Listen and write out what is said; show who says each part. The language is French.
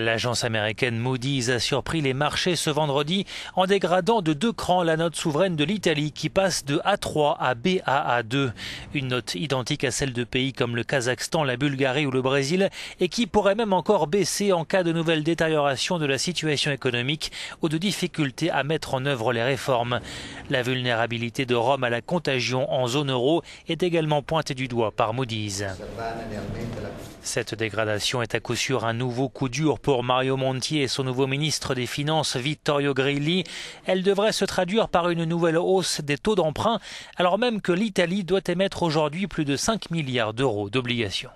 Speaker 1: L'agence américaine Moody's a surpris les marchés ce vendredi en dégradant de deux crans la note souveraine de l'Italie qui passe de A3 à BAA2, une note identique à celle de pays comme le Kazakhstan, la Bulgarie ou le Brésil et qui pourrait même encore baisser en cas de nouvelle détérioration de la situation économique ou de difficultés à mettre en œuvre les réformes. La vulnérabilité de Rome à la contagion en zone euro est également pointée du doigt par Moody's. Cette dégradation est à coup sûr un nouveau coup dur pour Mario Monti et son nouveau ministre des Finances Vittorio Grilli. Elle devrait se traduire par une nouvelle hausse des taux d'emprunt alors même que l'Italie doit émettre aujourd'hui plus de 5 milliards d'euros d'obligations.